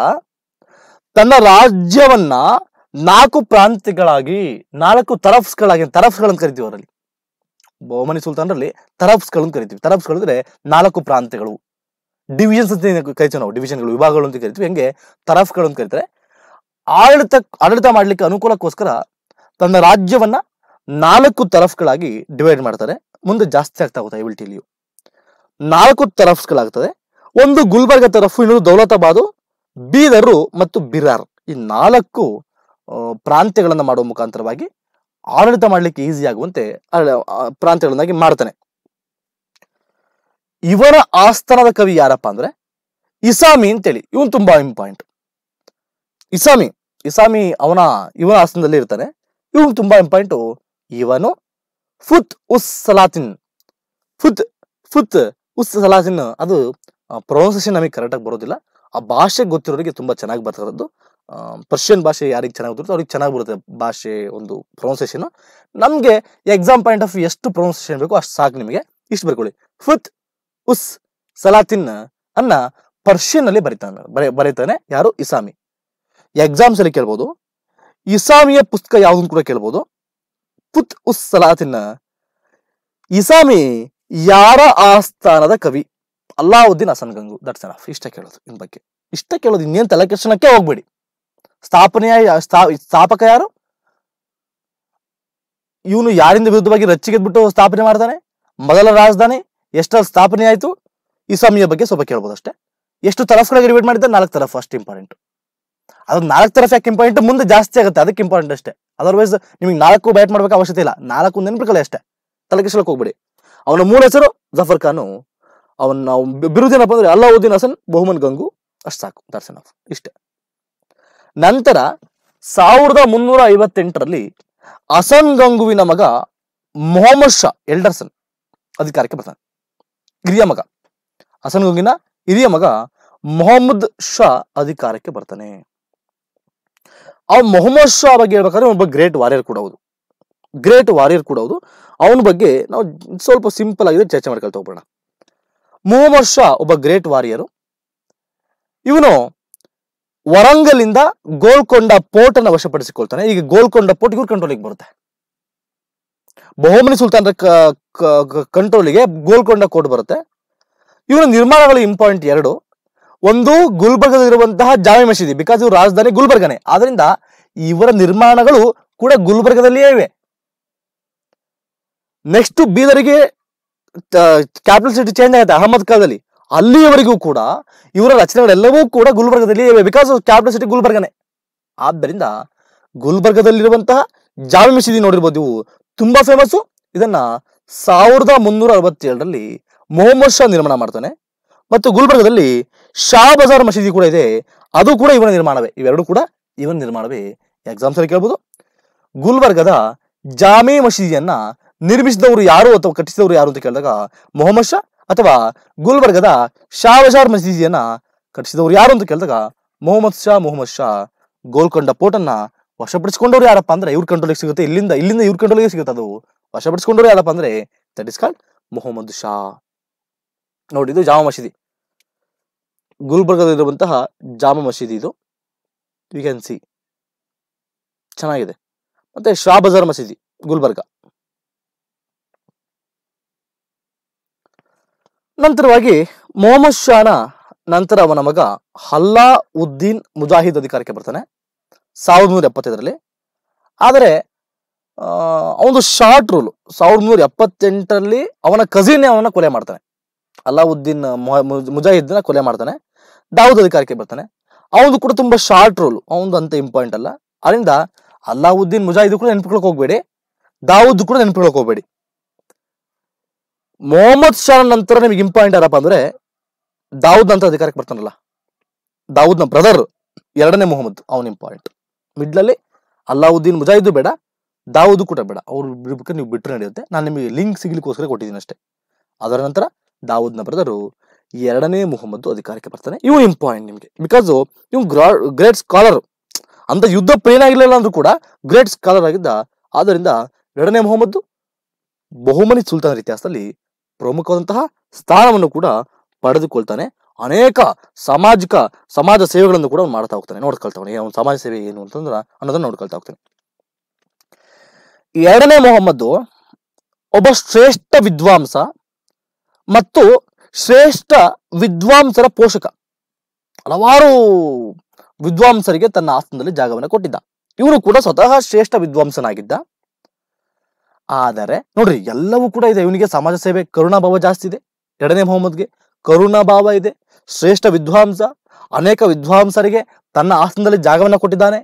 ತನ್ನ ರಾಜ್ಯವನ್ನ ನಾಲ್ಕು ಪ್ರಾಂತ್ಯಗಳಾಗಿ ನಾಲ್ಕು ತರಫ್ಸ್ಗಳಾಗಿ ತರಫ್ಸ್ಗಳನ್ನು ಕರಿತೀವಿ ಅವರಲ್ಲಿ ರಲ್ಲಿ ಸುಲ್ತಾನ್ರಲ್ಲಿ ತರಬ್ಸ್ಗಳನ್ನು ಕರಿತೀವಿ ತರಬ್ಸ್ಗಳು ಅಂದ್ರೆ ನಾಲ್ಕು ಪ್ರಾಂತ್ಯಗಳು ಡಿವಿಷನ್ಸ್ ಅಂತ ಕರಿತೀವಿ ನಾವು ಡಿವಿಷನ್ಗಳು ವಿಭಾಗಗಳು ಅಂತ ಕರಿತೀವಿ ಹೆಂಗೆ ತರಫ್ಗಳು ಅಂತ ಕರಿತಾರೆ ಆಡಳಿತ ಆಡಳಿತ ಮಾಡ್ಲಿಕ್ಕೆ ಅನುಕೂಲಕ್ಕೋಸ್ಕರ ತನ್ನ ರಾಜ್ಯವನ್ನ ನಾಲ್ಕು ತರಫ್ಗಳಾಗಿ ಡಿವೈಡ್ ಮಾಡ್ತಾರೆ ಮುಂದೆ ಜಾಸ್ತಿ ಆಗ್ತಾ ಹೋಗುತ್ತೆ ಯು ನಾಲ್ಕು ತರಫ್ಸ್ಗಳಾಗ್ತದೆ ಒಂದು ಗುಲ್ಬರ್ಗ ತರಫು ಇನ್ನೊಂದು ದೌಲತಾಬಾದು ಬೀದರು ಮತ್ತು ಬಿರಾರ್ ಈ ನಾಲ್ಕು ಪ್ರಾಂತ್ಯಗಳನ್ನು ಮಾಡುವ ಮುಖಾಂತರವಾಗಿ ಆಡಳಿತ ಮಾಡಲಿಕ್ಕೆ ಈಸಿ ಆಗುವಂತೆ ಪ್ರಾಂತ್ಯಗಳನ್ನಾಗಿ ಮಾಡ್ತಾನೆ ಇವರ ಆಸ್ಥಾನದ ಕವಿ ಯಾರಪ್ಪ ಅಂದ್ರೆ ಇಸಾಮಿ ಅಂತೇಳಿ ಇವನು ತುಂಬಾ ಇಂಪಾರ್ಟೆಂಟ್ ಇಸಾಮಿ ಇಸಾಮಿ ಅವನ ಇವನ ಆಸನದಲ್ಲಿ ಇರ್ತಾನೆ ಇವನು ತುಂಬಾ ಇಂಪಾರ್ಟೆಂಟ್ ಇವನು ಫುತ್ ಉಸ್ ಸಲಾತಿನ್ ಫುತ್ ಫುತ್ ಉಸ್ ಸಲಾತಿನ್ ಅದು ಪ್ರೊನೌನ್ಸೇಷನ್ ನಮಗೆ ಆಗಿ ಬರೋದಿಲ್ಲ ಆ ಭಾಷೆ ಗೊತ್ತಿರೋರಿಗೆ ತುಂಬಾ ಚೆನ್ನಾಗಿ ಬರ್ತಕ್ಕಂಥದ್ದು ಪರ್ಷಿಯನ್ ಭಾಷೆ ಯಾರಿಗೆ ಚೆನ್ನಾಗಿ ಬರುತ್ತೆ ಅವ್ರಿಗೆ ಚೆನ್ನಾಗಿ ಬರುತ್ತೆ ಭಾಷೆ ಒಂದು ಪ್ರೊನೌನ್ಸೇಷನ್ ನಮಗೆ ಎಕ್ಸಾಮ್ ಪಾಯಿಂಟ್ ಆಫ್ ಎಷ್ಟು ಪ್ರೊನೌನ್ಸಿಯೇಷನ್ ಬೇಕು ಅಷ್ಟು ಸಾಕು ನಿಮಗೆ ಇಷ್ಟು ಬರ್ಕೊಳ್ಳಿ ಫುತ್ ಉಸ್ ಸಲಾತಿನ್ ಅನ್ನ ಪರ್ಷಿಯನ್ ಅಲ್ಲಿ ಬರೀತಾನೆ ಬರೀತಾನೆ ಯಾರು ಇಸಾಮಿ ಎಕ್ಸಾಮ್ಸ್ ಅಲ್ಲಿ ಕೇಳ್ಬೋದು ಇಸಾಮಿಯ ಪುಸ್ತಕ ಯಾವುದನ್ನು ಕೂಡ ಕೇಳ್ಬೋದು ಫುತ್ ಉಸ್ ಸಲಾತಿನ್ ಇಸಾಮಿ ಯಾರ ಆಸ್ಥಾನದ ಕವಿ ಅಲ್ಲಾವುದ್ದೀನ್ ಅಸನ್ ಗಂಗು ದಟ್ಸ್ ಎನಫ್ ಇಷ್ಟ ಕೇಳೋದು ಇನ್ ಬಗ್ಗೆ ಇಷ್ಟ ಕೇಳೋದು ಇನ್ನೇನು ತಲೆ ಹೋಗ್ಬೇಡಿ ಸ್ಥಾಪನೆಯ ಸ್ಥಾಪಕ ಯಾರು ಇವನು ಯಾರಿಂದ ವಿರುದ್ಧವಾಗಿ ರಚ್ಚಿಗೆದ್ಬಿಟ್ಟು ಸ್ಥಾಪನೆ ಮಾಡ್ತಾನೆ ಮೊದಲ ರಾಜಧಾನಿ ಎಷ್ಟಲ್ಲಿ ಸ್ಥಾಪನೆ ಆಯಿತು ಈ ಸಮಯ ಬಗ್ಗೆ ಸ್ವಲ್ಪ ಕೇಳ್ಬೋದು ಅಷ್ಟೇ ಎಷ್ಟು ಗಳಿಗೆ ಡಿವೈಡ್ ಮಾಡಿದ್ದೆ ನಾಲ್ಕು ತರಫ್ ಅಷ್ಟು ಇಂಪಾರ್ಟೆಂಟ್ ಅದು ನಾಲ್ಕು ತರಫ್ ಯಾಕೆ ಇಂಪಾರ್ಟೆಂಟ್ ಮುಂದೆ ಜಾಸ್ತಿ ಆಗುತ್ತೆ ಅದಕ್ಕೆ ಇಂಪಾರ್ಟೆಂಟ್ ಅಷ್ಟೇ ಅದರ್ವೈಸ್ ನಿಮಗೆ ನಾಲ್ಕು ಬ್ಯಾಟ್ ಮಾಡಬೇಕು ಅವಶ್ಯಕತೆ ಇಲ್ಲ ನಾಲ್ಕು ನೆನಪುಗಳೇ ಅಷ್ಟೇ ತಲೆಕೆಸ್ಲಕ್ಕೆ ಹೋಗ್ಬಿಡಿ ಅವನ ಮೂಲ ಹೆಸರು ಜಫರ್ ಖಾನು ಅವನ ಬಿರುದೇನಪ್ಪ ಅಂದ್ರೆ ಉದ್ದೀನ್ ಹಸನ್ ಬಹುಮನ್ ಗಂಗು ಅಷ್ಟು ಸಾಕು ದರ್ಶನ್ ಆಫ್ ಇಷ್ಟೇ ನಂತರ ಸಾವಿರದ ಮುನ್ನೂರ ಐವತ್ತೆಂಟರಲ್ಲಿ ಅಸನ್ ಗಂಗುವಿನ ಮಗ ಮೊಹಮ್ಮದ್ ಶಾ ಎಲ್ಡರ್ಸನ್ ಅಧಿಕಾರಕ್ಕೆ ಬರ್ತಾನೆ ಹಿರಿಯ ಮಗ ಅಸನ್ ಗಂಗುವಿನ ಹಿರಿಯ ಮಗ ಮೊಹಮ್ಮದ್ ಶಾ ಅಧಿಕಾರಕ್ಕೆ ಬರ್ತಾನೆ ಆ ಮೊಹಮ್ಮದ್ ಶಾ ಬಗ್ಗೆ ಹೇಳ್ಬೇಕಾದ್ರೆ ಒಬ್ಬ ಗ್ರೇಟ್ ವಾರಿಯರ್ ಕೂಡ ಹೌದು ಗ್ರೇಟ್ ವಾರಿಯರ್ ಕೂಡ ಹೌದು ಅವನ ಬಗ್ಗೆ ನಾವು ಸ್ವಲ್ಪ ಸಿಂಪಲ್ ಆಗಿದೆ ಚರ್ಚೆ ಮಾಡ್ಕೊಳ್ತಾ ಹೋಗೋಣ ಮೊಹಮ್ಮದ್ ಶಾ ಒಬ್ಬ ಗ್ರೇಟ್ ವಾರಿಯರು ಇವನು ವರಂಗಲಿಂದ ಗೋಲ್ಕೊಂಡ ಪೋರ್ಟ್ ವಶಪಡಿಸಿಕೊಳ್ತಾನೆ ಈಗ ಗೋಲ್ಕೊಂಡ ಪೋರ್ಟ್ ಇವ್ರ ಕಂಟ್ರೋಲಿಗೆ ಬರುತ್ತೆ ಬಹುಮನಿ ಸುಲ್ತಾನರ ಕಂಟ್ರೋಲಿಗೆ ಗೋಲ್ಕೊಂಡ ಕೋರ್ಟ್ ಬರುತ್ತೆ ಇವರ ನಿರ್ಮಾಣಗಳು ಇಂಪಾರ್ಟೆಂಟ್ ಎರಡು ಒಂದು ಗುಲ್ಬರ್ಗದಲ್ಲಿರುವಂತಹ ಜಾಮಿ ಮಸೀದಿ ಬಿಕಾಸ್ ಇವರು ರಾಜಧಾನಿ ಗುಲ್ಬರ್ಗನೇ ಆದ್ರಿಂದ ಇವರ ನಿರ್ಮಾಣಗಳು ಕೂಡ ಗುಲ್ಬರ್ಗದಲ್ಲಿಯೇ ಇವೆ ನೆಕ್ಸ್ಟ್ ಬೀದರಿಗೆ ಕ್ಯಾಪಿಟಲ್ ಸಿಟಿ ಚೇಂಜ್ ಆಗುತ್ತೆ ಅಹಮದ್ ಕಾಲದಲ್ಲಿ ಅಲ್ಲಿಯವರೆಗೂ ಕೂಡ ಇವರ ರಚನೆಗಳೆಲ್ಲವೂ ಕೂಡ ಗುಲ್ಬರ್ಗದಲ್ಲಿ ಬಿಕಾಸ್ ಕ್ಯಾಪಿಟಲ್ ಸಿಟಿ ಗುಲ್ಬರ್ಗನೆ ಆದ್ದರಿಂದ ಗುಲ್ಬರ್ಗದಲ್ಲಿರುವಂತಹ ಜಾಮಿ ಮಸೀದಿ ನೋಡಿರ್ಬೋದು ಇವು ತುಂಬಾ ಫೇಮಸ್ಸು ಇದನ್ನ ಸಾವಿರದ ಮುನ್ನೂರ ಅರವತ್ತೇಳರಲ್ಲಿ ಮೊಹಮ್ಮದ್ ಶಾ ನಿರ್ಮಾಣ ಮಾಡ್ತಾನೆ ಮತ್ತು ಗುಲ್ಬರ್ಗದಲ್ಲಿ ಶಾ ಬಜಾರ್ ಮಸೀದಿ ಕೂಡ ಇದೆ ಅದು ಕೂಡ ಇವನ ನಿರ್ಮಾಣವೇ ಇವೆರಡೂ ಕೂಡ ಇವನ ನಿರ್ಮಾಣವೇ ಎಕ್ಸಾಮ್ಸ್ ಅಲ್ಲಿ ಕೇಳ್ಬೋದು ಗುಲ್ಬರ್ಗದ ಜಾಮಿ ಮಸೀದಿಯನ್ನ ನಿರ್ಮಿಸಿದವರು ಯಾರು ಅಥವಾ ಕಟ್ಟಿಸಿದವರು ಯಾರು ಅಂತ ಕೇಳಿದಾಗ ಮೊಹಮ್ಮದ್ ಶಾ ಅಥವಾ ಗುಲ್ಬರ್ಗದ ಶಾವಜಾರ್ ಮಸೀದಿಯನ್ನ ಕಟ್ಟಿಸಿದವರು ಯಾರು ಅಂತ ಕೇಳಿದಾಗ ಮೊಹಮ್ಮದ್ ಶಾ ಮೊಹಮ್ಮದ್ ಶಾ ಗೋಲ್ಕೊಂಡ ಪೋಟನ್ನ ವಶಪಡಿಸಿಕೊಂಡವರು ಯಾರಪ್ಪ ಅಂದ್ರೆ ಇವ್ರ ಕಂಟ್ರೋಲಿಗೆ ಸಿಗುತ್ತೆ ಇಲ್ಲಿಂದ ಇಲ್ಲಿಂದ ಇವ್ರ ಕಂಟ್ರೋಲಿಗೆ ಸಿಗುತ್ತೆ ಅದು ವಶಪಡಿಸಿಕೊಂಡವರು ಯಾರಪ್ಪ ಅಂದ್ರೆ that is called Mohammed Shah ನೋಡಿ ಇದು ಜಾಮ ಮಸೀದಿ ಗುಲ್ಬರ್ಗದಲ್ಲಿರುವಂತಹ ಜಾಮ ಮಸೀದಿ ಇದು ಯು ಕ್ಯಾನ್ ಸಿ ಚೆನ್ನಾಗಿದೆ ಮತ್ತೆ ಶಾ ಬಜಾರ್ ಮಸೀದಿ ಗುಲ್ಬರ್ಗ ನಂತರವಾಗಿ ಮೊಹಮ್ಮದ್ ಶಾನ ನಂತರ ಅವನ ಮಗ ಹಲ್ಲಾ ಉದ್ದೀನ್ ಮುಜಾಹಿದ್ ಅಧಿಕಾರಕ್ಕೆ ಬರ್ತಾನೆ ಸಾವಿರದ ನೂರ ಎಪ್ಪತ್ತೈದರಲ್ಲಿ ಆದರೆ ಅವನು ಶಾರ್ಟ್ ರೂಲ್ ಸಾವಿರದ ನೂರ ಎಪ್ಪತ್ತೆಂಟರಲ್ಲಿ ಅವನ ಕಸಿನ್ ಅವನ ಕೊಲೆ ಮಾಡ್ತಾನೆ ಅಲ್ಲಾವುದ್ದೀನ್ ಮುಜಾಹಿದ್ನ ಕೊಲೆ ಮಾಡ್ತಾನೆ ದಾವೂದ್ ಅಧಿಕಾರಕ್ಕೆ ಬರ್ತಾನೆ ಅವನು ಕೂಡ ತುಂಬ ಶಾರ್ಟ್ ರೂಲ್ ಅವನದು ಅಂತ ಇಂಪಾರ್ಟೆಂಟ್ ಅಲ್ಲ ಅದರಿಂದ ಅಲ್ಲಾವುದ್ದೀನ್ ಮುಜಾಹಿದ್ ಕೂಡ ನೆನಪಿಟ್ಕೊಳಕ್ ಹೋಗ್ಬೇಡಿ ದಾವೂದ್ ಕೂಡ ನೆನಪಿಟ್ಕೊಳಕ್ ಹೋಗ್ಬೇಡಿ ಮೊಹಮ್ಮದ್ ಶಾ ನಂತರ ನಿಮ್ಗೆ ಇಂಪಾರ್ಟೆಂಟ್ ಯಾರಪ್ಪ ಅಂದ್ರೆ ದಾವೂದ್ ಅಂತ ಅಧಿಕಾರಕ್ಕೆ ಬರ್ತಾನಲ್ಲ ನ ಬ್ರದರ್ ಎರಡನೇ ಮೊಹಮ್ಮದ್ ಅವನ್ ಇಂಪಾರ್ಟೆಂಟ್ ಮಿಡ್ಲಲ್ಲಿ ಅಲ್ಲಾವುದ್ದೀನ್ ಮುಜಾಹಿದ್ದು ಬೇಡ ದಾವೂದ್ ಕೂಡ ಬೇಡ ಅವ್ರು ಬಿಡ್ಬೇಕು ನೀವು ಬಿಟ್ಟರೆ ನಡೆಯುತ್ತೆ ನಾನು ನಿಮಗೆ ಲಿಂಕ್ ಸಿಗ್ಲಿಕ್ಕೋಸ್ಕರ ಕೊಟ್ಟಿದ್ದೀನಿ ಅಷ್ಟೇ ಅದರ ನಂತರ ದಾವೂದ್ ನ ಬ್ರದರು ಎರಡನೇ ಮೊಹಮ್ಮದ್ ಅಧಿಕಾರಕ್ಕೆ ಬರ್ತಾನೆ ಇವು ಇಂಪಾರ್ಟೆಂಟ್ ನಿಮಗೆ ಬಿಕಾಸ್ ಇವ್ ಗ್ರೇಟ್ ಸ್ಕಾಲರ್ ಅಂತ ಯುದ್ಧ ಆಗಿರಲಿಲ್ಲ ಅಂದ್ರೂ ಕೂಡ ಗ್ರೇಟ್ ಸ್ಕಾಲರ್ ಆಗಿದ್ದ ಆದ್ದರಿಂದ ಎರಡನೇ ಮೊಹಮ್ಮದ್ದು ಬಹುಮನಿ ಸುಲ್ತಾನ್ ಇತಿಹಾಸದಲ್ಲಿ ಪ್ರಮುಖವಾದಂತಹ ಸ್ಥಾನವನ್ನು ಕೂಡ ಪಡೆದುಕೊಳ್ತಾನೆ ಅನೇಕ ಸಾಮಾಜಿಕ ಸಮಾಜ ಸೇವೆಗಳನ್ನು ಕೂಡ ಮಾಡ್ತಾ ಹೋಗ್ತಾನೆ ನೋಡ್ಕೊಳ್ತಾನೆ ಅವನು ಸಮಾಜ ಸೇವೆ ಏನು ಅಂತಂದ್ರೆ ಅನ್ನೋದನ್ನ ನೋಡ್ಕೊಳ್ತಾ ಹೋಗ್ತಾನೆ ಎರಡನೇ ಮೊಹಮ್ಮದ್ ಒಬ್ಬ ಶ್ರೇಷ್ಠ ವಿದ್ವಾಂಸ ಮತ್ತು ಶ್ರೇಷ್ಠ ವಿದ್ವಾಂಸರ ಪೋಷಕ ಹಲವಾರು ವಿದ್ವಾಂಸರಿಗೆ ತನ್ನ ಆಸ್ತನದಲ್ಲಿ ಜಾಗವನ್ನು ಕೊಟ್ಟಿದ್ದ ಇವನು ಕೂಡ ಸ್ವತಃ ಶ್ರೇಷ್ಠ ವಿದ್ವಾಂಸನಾಗಿದ್ದ ಆದರೆ ನೋಡ್ರಿ ಎಲ್ಲವೂ ಕೂಡ ಇದೆ ಇವನಿಗೆ ಸಮಾಜ ಸೇವೆ ಭಾವ ಜಾಸ್ತಿ ಇದೆ ಎರಡನೇ ಮೊಹಮ್ಮದ್ಗೆ ಭಾವ ಇದೆ ಶ್ರೇಷ್ಠ ವಿದ್ವಾಂಸ ಅನೇಕ ವಿದ್ವಾಂಸರಿಗೆ ತನ್ನ ಆಸನದಲ್ಲಿ ಜಾಗವನ್ನ ಕೊಟ್ಟಿದ್ದಾನೆ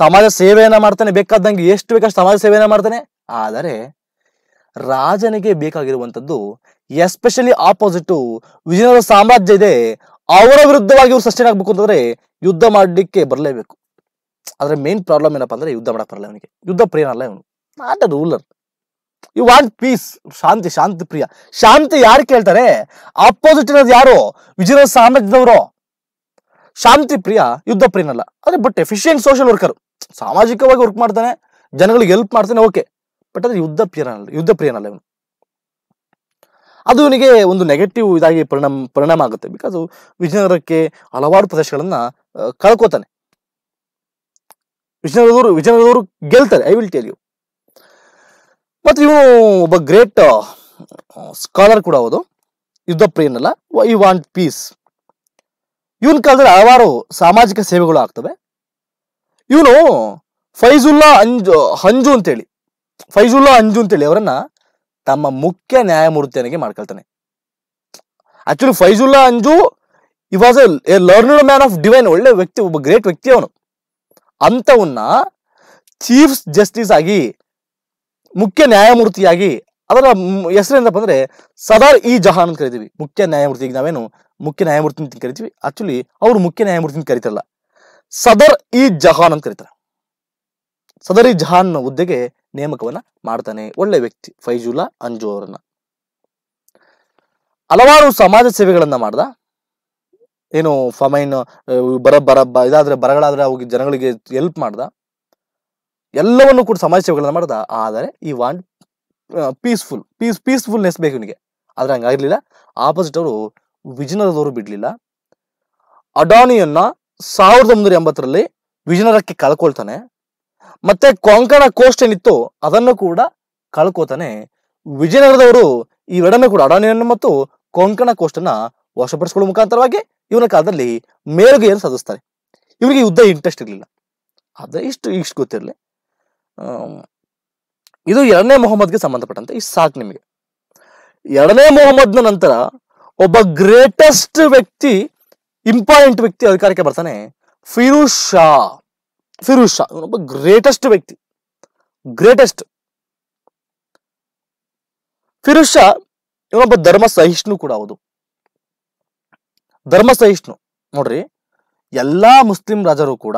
ಸಮಾಜ ಸೇವೆಯನ್ನ ಮಾಡ್ತಾನೆ ಬೇಕಾದಂಗೆ ಎಷ್ಟು ಬೇಕಷ್ಟು ಸಮಾಜ ಸೇವೆಯನ್ನ ಮಾಡ್ತಾನೆ ಆದರೆ ರಾಜನಿಗೆ ಬೇಕಾಗಿರುವಂತದ್ದು ಎಸ್ಪೆಷಲಿ ಆಪೋಸಿಟ್ ವಿಜಯನಗರ ಸಾಮ್ರಾಜ್ಯ ಇದೆ ಅವರ ವಿರುದ್ಧವಾಗಿ ಇವ್ರು ಸಸ್ಟೈನ್ ಆಗ್ಬೇಕು ಅಂತಂದ್ರೆ ಯುದ್ಧ ಮಾಡ್ಲಿಕ್ಕೆ ಬರಲೇಬೇಕು ಆದ್ರೆ ಮೇನ್ ಪ್ರಾಬ್ಲಮ್ ಏನಪ್ಪಾ ಅಂದ್ರೆ ಯುದ್ಧ ಮಾಡಕ್ ಬರಲ್ಲ ಅವನಿಗೆ ಯುದ್ಧ ಪ್ರೇರಲ್ಲ ಇವನು not ruler you want peace ಶಾಂತಿ ಶಾಂತಿ ಪ್ರಿಯ ಶಾಂತಿ ಯಾರು ಕೇಳ್ತಾರೆ ಅಪೋಸಿಟ್ ಇರೋದು ಯಾರು ವಿಜಯ ಸಾಮ್ರಾಜ್ಯದವರು ಶಾಂತಿ ಪ್ರಿಯ ಯುದ್ಧ ಪ್ರಿಯನಲ್ಲ ಅದೇ ಬಟ್ ಎಫಿಷಿಯೆಂಟ್ ಸೋಷಿಯಲ್ ವರ್ಕರ್ ಸಾಮಾಜಿಕವಾಗಿ ವರ್ಕ್ ಮಾಡ್ತಾನೆ ಜನಗಳಿಗೆ ಹೆಲ್ಪ್ ಮಾಡ್ತಾನೆ ಓಕೆ ಬಟ್ ಅದ್ರ ಯುದ್ಧ ಪ್ರಿಯನಲ್ಲ ಯುದ್ಧ ಪ್ರಿಯನಲ್ಲ ಇವನು ಅದು ಇವನಿಗೆ ಒಂದು ನೆಗೆಟಿವ್ ಇದಾಗಿ ಪರಿಣಾಮ ಪರಿಣಾಮ ಆಗುತ್ತೆ ಬಿಕಾಸ್ ವಿಜಯನಗರಕ್ಕೆ ಹಲವಾರು ಪ್ರದೇಶಗಳನ್ನ ಕಳ್ಕೋತಾನೆ ವಿಜಯನಗರದವರು ವಿಜಯನಗರದವರು ಗೆಲ್ತಾರೆ ಐ ವಿಲ್ ಟೆಲ್ ಯು ಮತ್ತು ಇವನು ಒಬ್ಬ ಗ್ರೇಟ್ ಸ್ಕಾಲರ್ ಕೂಡ ಹೌದು ಯುದ್ಧ ಪ್ರಿಯನಲ್ಲ ಯು ವಾಂಟ್ ಪೀಸ್ ಇವನ ಕಾಲದಲ್ಲಿ ಹಲವಾರು ಸಾಮಾಜಿಕ ಸೇವೆಗಳು ಆಗ್ತವೆ ಇವನು ಫೈಜುಲ್ಲಾ ಅಂಜು ಹಂಜು ಅಂತೇಳಿ ಫೈಜುಲ್ಲಾ ಅಂಜು ಅಂತೇಳಿ ಅವರನ್ನ ತಮ್ಮ ಮುಖ್ಯ ನ್ಯಾಯಮೂರ್ತಿಯನಿಗೆ ಮಾಡ್ಕೊಳ್ತಾನೆ actually Faizullah Inju he was a learned man of divine ಒಳ್ಳೆ ವ್ಯಕ್ತಿ ಒಬ್ಬ ಗ್ರೇಟ್ ವ್ಯಕ್ತಿ ಅವನು ಅಂಥವನ್ನ ಚೀಫ್ ಜಸ್ಟಿಸ್ ಆಗಿ ಮುಖ್ಯ ನ್ಯಾಯಮೂರ್ತಿಯಾಗಿ ಅದರ ಹೆಸರೇನಪ್ಪ ಅಂದ್ರೆ ಸದಾರ್ ಇ ಜಹಾನ್ ಅಂತ ಕರಿತೀವಿ ಮುಖ್ಯ ನ್ಯಾಯಮೂರ್ತಿ ನಾವೇನು ಮುಖ್ಯ ನ್ಯಾಯಮೂರ್ತಿ ಅಂತ ಕರಿತೀವಿ ಆಕ್ಚುಲಿ ಅವರು ಮುಖ್ಯ ನ್ಯಾಯಮೂರ್ತಿ ಅಂತ ಕರಿತಾರಲ್ಲ ಸದರ್ ಇ ಜಹಾನ್ ಅಂತ ಕರೀತಾರೆ ಸದರ್ ಇ ಜಹಾನ್ ಹುದ್ದೆಗೆ ನೇಮಕವನ್ನ ಮಾಡ್ತಾನೆ ಒಳ್ಳೆ ವ್ಯಕ್ತಿ ಫೈಜುಲ್ಲಾ ಅಂಜು ಅವರನ್ನ ಹಲವಾರು ಸಮಾಜ ಸೇವೆಗಳನ್ನ ಮಾಡ್ದ ಏನು ಫಮೈನ್ ಬರ ಬರ ಇದಾದ್ರೆ ಬರಗಳಾದ್ರೆ ಅವಾಗ ಜನಗಳಿಗೆ ಹೆಲ್ಪ್ ಮಾಡ್ದ ಎಲ್ಲವನ್ನು ಕೂಡ ಸಮಾಜ ಸೇವೆಗಳನ್ನು ಮಾಡ್ದ ಆದರೆ ಈ ವಾಂಟ್ ಪೀಸ್ಫುಲ್ ಪೀಸ್ ಪೀಸ್ಫುಲ್ನೆಸ್ ಬೇಕು ಇವನಿಗೆ ಆದರೆ ಹಂಗಾಗಿರ್ಲಿಲ್ಲ ಆಪೋಸಿಟ್ ಅವರು ವಿಜಯನಗರದವರು ಬಿಡಲಿಲ್ಲ ಅಡಾನಿಯನ್ನ ಸಾವಿರದ ಒಂಬೈನೂರ ಎಂಬತ್ತರಲ್ಲಿ ವಿಜಯನಗರಕ್ಕೆ ಕಳ್ಕೊಳ್ತಾನೆ ಮತ್ತೆ ಕೊಂಕಣ ಕೋಸ್ಟ್ ಏನಿತ್ತು ಅದನ್ನು ಕೂಡ ಕಳ್ಕೋತಾನೆ ವಿಜಯನಗರದವರು ಇವೆರಡನ್ನು ಕೂಡ ಅಡಾನಿಯನ್ನು ಮತ್ತು ಕೊಂಕಣ ಅನ್ನ ವಶಪಡಿಸಿಕೊಳ್ಳುವ ಮುಖಾಂತರವಾಗಿ ಇವನ ಕಾಲದಲ್ಲಿ ಮೇಲುಗೆಯನ್ನು ಸಾಧಿಸ್ತಾರೆ ಇವರಿಗೆ ಯುದ್ಧ ಇಂಟ್ರೆಸ್ಟ್ ಇರಲಿಲ್ಲ ಆದರೆ ಇಷ್ಟು ಇಷ್ಟು ಗೊತ್ತಿರಲಿ ಇದು ಎರಡನೇ ಮೊಹಮ್ಮದ್ಗೆ ಸಂಬಂಧಪಟ್ಟಂತೆ ಈ ಸಾಕು ನಿಮಗೆ ಎರಡನೇ ಮೊಹಮ್ಮದ್ನ ನಂತರ ಒಬ್ಬ ಗ್ರೇಟೆಸ್ಟ್ ವ್ಯಕ್ತಿ ಇಂಪಾರ್ಟೆಂಟ್ ವ್ಯಕ್ತಿ ಅಧಿಕಾರಕ್ಕೆ ಬರ್ತಾನೆ ಫಿರೋಜ್ ಶಾ ಫಿರೋಜ್ ಶಾ ಇವನೊಬ್ಬ ಗ್ರೇಟೆಸ್ಟ್ ವ್ಯಕ್ತಿ ಗ್ರೇಟೆಸ್ಟ್ ಫಿರೋಜ್ ಶಾ ಇವನೊಬ್ಬ ಧರ್ಮ ಸಹಿಷ್ಣು ಕೂಡ ಹೌದು ಧರ್ಮ ಸಹಿಷ್ಣು ನೋಡ್ರಿ ಎಲ್ಲಾ ಮುಸ್ಲಿಂ ರಾಜರು ಕೂಡ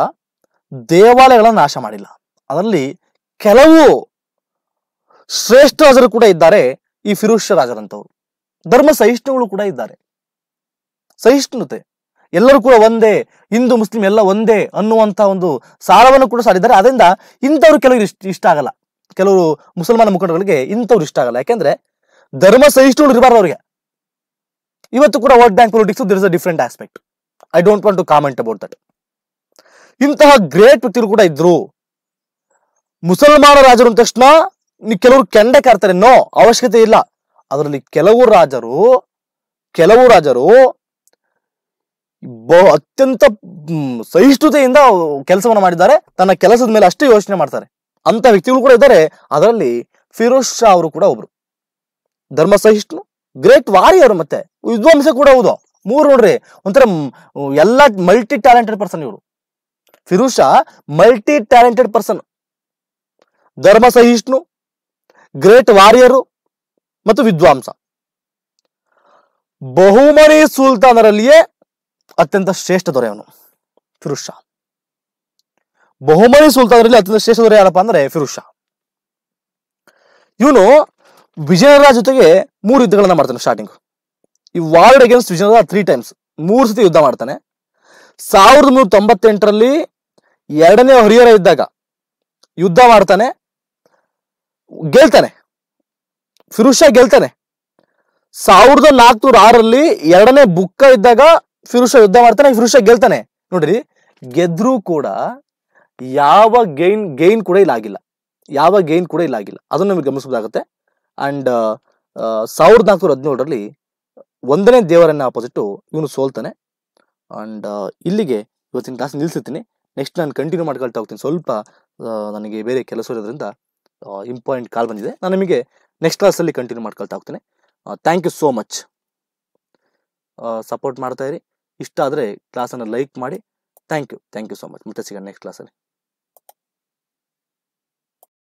ದೇವಾಲಯಗಳನ್ನ ನಾಶ ಮಾಡಿಲ್ಲ ಅದರಲ್ಲಿ ಕೆಲವು ಶ್ರೇಷ್ಠ ರಾಜರು ಕೂಡ ಇದ್ದಾರೆ ಈ ಫಿರುಷ ರಾಜರಂತವ್ರು ಧರ್ಮ ಸಹಿಷ್ಣುಗಳು ಕೂಡ ಇದ್ದಾರೆ ಸಹಿಷ್ಣುತೆ ಎಲ್ಲರೂ ಕೂಡ ಒಂದೇ ಹಿಂದೂ ಮುಸ್ಲಿಂ ಎಲ್ಲ ಒಂದೇ ಅನ್ನುವಂತಹ ಒಂದು ಸಾರವನ್ನು ಕೂಡ ಸಾರಿದ್ದಾರೆ ಅದರಿಂದ ಇಂಥವ್ರು ಕೆಲವರು ಇಷ್ಟ ಇಷ್ಟ ಆಗಲ್ಲ ಕೆಲವರು ಮುಸಲ್ಮಾನ ಮುಖಂಡಗಳಿಗೆ ಇಂಥವ್ರು ಇಷ್ಟ ಆಗಲ್ಲ ಯಾಕೆಂದ್ರೆ ಧರ್ಮ ಸಹಿಷ್ಣುಗಳು ಇರಬಾರ್ದು ಅವರಿಗೆ ಇವತ್ತು ಕೂಡ world bank politics there is a different aspect I don't want to comment about that ಇಂತಹ ಗ್ರೇಟ್ ವ್ಯಕ್ತಿಗಳು ಕೂಡ ಇದ್ರು ಮುಸಲ್ಮಾನ ರಾಜರು ಅಂದ ತಕ್ಷಣ ಕೆಲವರು ಕೆಂಡ ಕರ್ತಾರೆ ನೋ ಅವಶ್ಯಕತೆ ಇಲ್ಲ ಅದರಲ್ಲಿ ಕೆಲವು ರಾಜರು ಕೆಲವು ರಾಜರು ಅತ್ಯಂತ ಸಹಿಷ್ಣುತೆಯಿಂದ ಕೆಲಸವನ್ನು ಮಾಡಿದ್ದಾರೆ ತನ್ನ ಕೆಲಸದ ಮೇಲೆ ಅಷ್ಟೇ ಯೋಚನೆ ಮಾಡ್ತಾರೆ ಅಂತ ವ್ಯಕ್ತಿಗಳು ಕೂಡ ಇದ್ದಾರೆ ಅದರಲ್ಲಿ ಫಿರೋಜ್ ಶಾ ಅವರು ಕೂಡ ಒಬ್ರು ಧರ್ಮ ಸಹಿಷ್ಣು ಗ್ರೇಟ್ ವಾರಿಯರ್ ಮತ್ತೆ ವಿದ್ವಾಂಸ ಕೂಡ ಹೌದು ಮೂರು ನೋಡ್ರಿ ಒಂಥರ ಎಲ್ಲ ಮಲ್ಟಿ ಟ್ಯಾಲೆಂಟೆಡ್ ಪರ್ಸನ್ ಇವರು Firoz Shah multi talented person ಧರ್ಮ ಸಹಿಷ್ಣು ಗ್ರೇಟ್ ವಾರಿಯರು ಮತ್ತು ವಿದ್ವಾಂಸ ಬಹುಮನಿ ಸುಲ್ತಾನರಲ್ಲಿಯೇ ಅತ್ಯಂತ ಶ್ರೇಷ್ಠ ದೊರೆ ಅವನು ಬಹುಮನಿ ಸುಲ್ತಾನರಲ್ಲಿ ಅತ್ಯಂತ ಶ್ರೇಷ್ಠ ದೊರೆ ಯಾರಪ್ಪ ಅಂದ್ರೆ ಫಿರುಷಾ ಇವನು ವಿಜಯನಗರ ಜೊತೆಗೆ ಮೂರು ಯುದ್ಧಗಳನ್ನ ಮಾಡ್ತಾನೆ ಸ್ಟಾರ್ಟಿಂಗ್ ಈ war against Vijayanagara three times ಮೂರು ಸತಿ ಯುದ್ಧ ಮಾಡ್ತಾನೆ ಸಾವಿರದ ಮುನ್ನೂರ ತೊಂಬತ್ತೆಂಟರಲ್ಲಿ ಎರಡನೇ ಹರಿಹರ ಇದ್ದಾಗ ಯುದ್ಧ ಮಾಡ್ತಾನೆ ಗೆಲ್ತಾನೆ ಫಿರೋಜ್ ಗೆಲ್ತಾನೆ ಸಾವಿರದ ನಾಲ್ಕುನೂರ ಆರಲ್ಲಿ ಎರಡನೇ ಬುಕ್ಕ ಇದ್ದಾಗ ಫಿರೋಜ್ ಯುದ್ಧ ಮಾಡ್ತಾನೆ ಫಿರೋಜ್ ಗೆಲ್ತಾನೆ ನೋಡ್ರಿ ಗೆದ್ರೂ ಕೂಡ ಯಾವ ಗೈನ್ ಗೈನ್ ಕೂಡ ಇಲ್ಲ ಆಗಿಲ್ಲ ಯಾವ ಗೈನ್ ಕೂಡ ಇಲ್ಲ ಆಗಿಲ್ಲ ಅದನ್ನು ನಿಮ್ಗೆ ಗಮನಿಸೋದಾಗುತ್ತೆ ಅಂಡ್ ಸಾವಿರದ ನಾಲ್ಕುನೂರ ಹದಿನೇಳರಲ್ಲಿ ಒಂದನೇ ದೇವರನ್ನ ಆಪೋಸಿಟ್ಟು ಇವನು ಸೋಲ್ತಾನೆ ಅಂಡ್ ಇಲ್ಲಿಗೆ ಇವತ್ತಿನ ಕ್ಲಾಸ್ ನಿಲ್ಸಿರ್ತೀನಿ ನೆಕ್ಸ್ಟ್ ನಾನು ಕಂಟಿನ್ಯೂ ಮಾಡ್ಕೊಳ್ತಾ ಹೋಗ್ತೀನಿ ಸ್ವಲ್ಪ ನನಗೆ ಬೇರೆ ಕೆಲಸ ಇರೋದ್ರಿಂದ ಇಂಪಾರ್ಟೆಂಟ್ ಕಾಲ್ ಬಂದಿದೆ ನಾನು ನಿಮಗೆ ನೆಕ್ಸ್ಟ್ ಕ್ಲಾಸಲ್ಲಿ ಕಂಟಿನ್ಯೂ ಮಾಡ್ಕೊಳ್ತಾ ಹೋಗ್ತೇನೆ thank you so much support ಮಾಡ್ತಾ ಇರಿ ಇಷ್ಟ ಆದರೆ ಕ್ಲಾಸನ್ನು ಲೈಕ್ ಮಾಡಿ thank you thank you so much ಮತ್ತೆ ಸಿಗೋಣ ನೆಕ್ಸ್ಟ್ ಕ್ಲಾಸಲ್ಲಿ